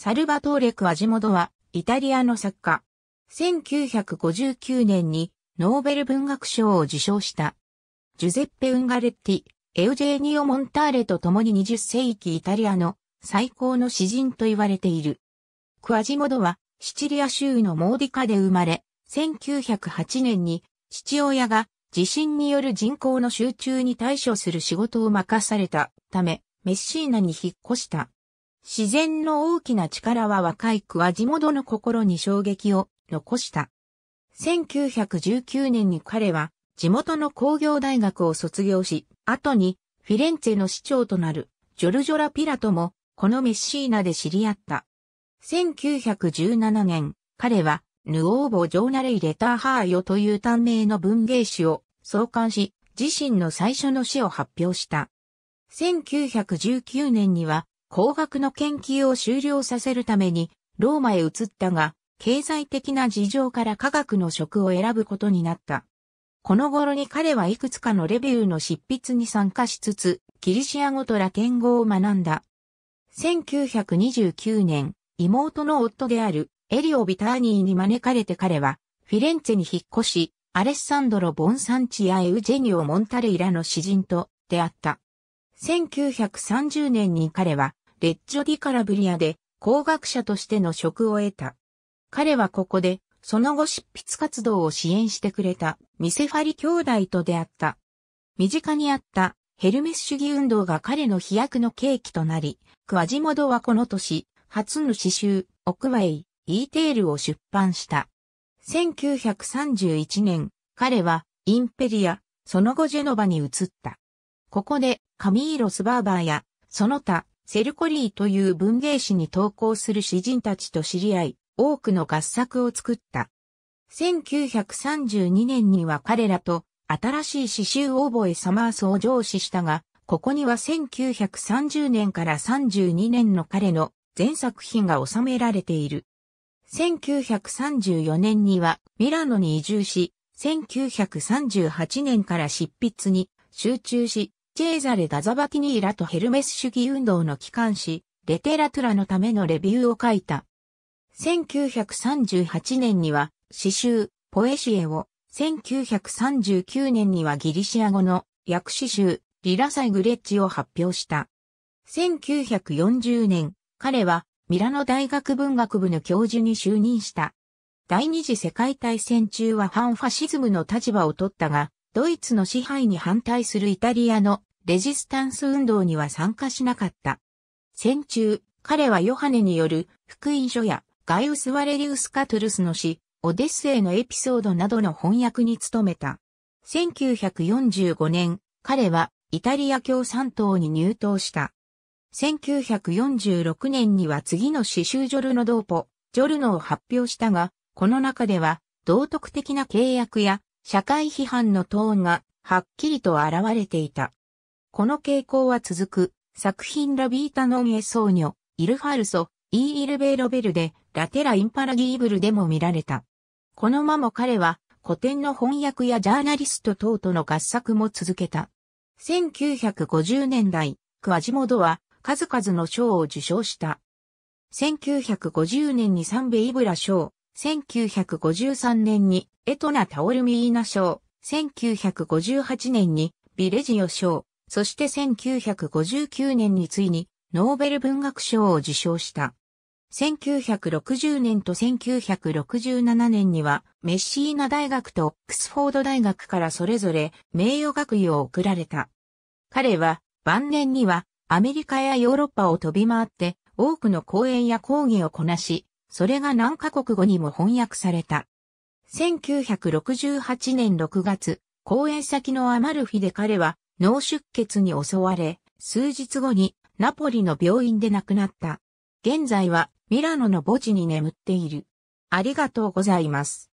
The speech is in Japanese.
サルバトーレ・クアジモドは、イタリアの作家。1959年に、ノーベル文学賞を受賞した。ジュゼッペ・ウンガレッティ、エウジェーニオ・モンターレと共に20世紀イタリアの最高の詩人と言われている。クアジモドは、シチリア州のモーディカで生まれ、1908年に父親が地震による人口の集中に対処する仕事を任されたため、メッシーナに引っ越した。自然の大きな力は若いクワジモドの心に衝撃を残した。1919年に彼は地元の工業大学を卒業し、後にフィレンツェの市長となるジョルジョラ・ピラともこのメッシーナで知り合った。1917年、彼はヌオーボ・ジョーナレイ・レター・ハーヨという短命の文芸誌を創刊し、自身の最初の詩を発表した。1919年には工学の研究を終了させるためにローマへ移ったが、経済的な事情から科学の職を選ぶことになった。この頃に彼はいくつかのレビューの執筆に参加しつつ、キリシア語とラテン語を学んだ。1929年、妹の夫であるエリオ・ビターニーに招かれて彼は、フィレンツェに引っ越し、アレッサンドロ・ボンサンチやエウジェニオ・モンタレイらの詩人と出会った。1930年に彼は、レッジョ・ディ・カラブリアで工学者としての職を得た。彼はここで、その後執筆活動を支援してくれたミセファリ兄弟と出会った。身近にあったヘルメス主義運動が彼の飛躍の契機となり、クワジモドはこの年、初の詩集、オクワイ、イーテールを出版した。1931年、彼はインペリア、その後ジェノバに移った。ここでカミーロ・スバーバーや、その他セルコリーという文芸誌に投稿する詩人たちと知り合い、多くの合作を作った。1932年には彼らと新しい詩集オーボエ・サマースを上司したが、ここには1930年から32年の彼の全作品が収められている。1934年にはミラノに移住し、1938年から執筆に集中し、チェーザレ・ダザバティニーラとヘルメス主義運動の機関誌、レテラトゥラのためのレビューを書いた。1938年には詩集、ポエシエを、1939年にはギリシア語の訳詩集、リラサイグレッジを発表した。1940年、彼はミラノ大学文学部の教授に就任した。第二次世界大戦中は反ファシズムの立場を取ったが、ドイツの支配に反対するイタリアのレジスタンス運動には参加しなかった。戦中、彼はヨハネによる福音書やガイウス・ワレリウス・カトゥルスの詩、オデッセイのエピソードなどの翻訳に努めた。1945年、彼はイタリア共産党に入党した。1946年には次の詩集ジョルノ・ドーポ、ジョルノを発表したが、この中では道徳的な契約や社会批判のトーンがはっきりと現れていた。この傾向は続く、作品ラビータノンエソーニョ、イルファルソ、イーイルベーロベルで、ラテラインパラギーブルでも見られた。この間も彼は古典の翻訳やジャーナリスト等との合作も続けた。1950年代、クアジモドは数々の賞を受賞した。1950年にサンベイブラ賞、1953年にエトナ・タオルミーナ賞、1958年にビレジオ賞、そして1959年についにノーベル文学賞を受賞した。1960年と1967年にはメッシーナ大学とオックスフォード大学からそれぞれ名誉学位を贈られた。彼は晩年にはアメリカやヨーロッパを飛び回って多くの講演や講義をこなし、それが何カ国語にも翻訳された。1968年6月、講演先のアマルフィで彼は脳出血に襲われ、数日後にナポリの病院で亡くなった。現在はミラノの墓地に眠っている。ありがとうございます。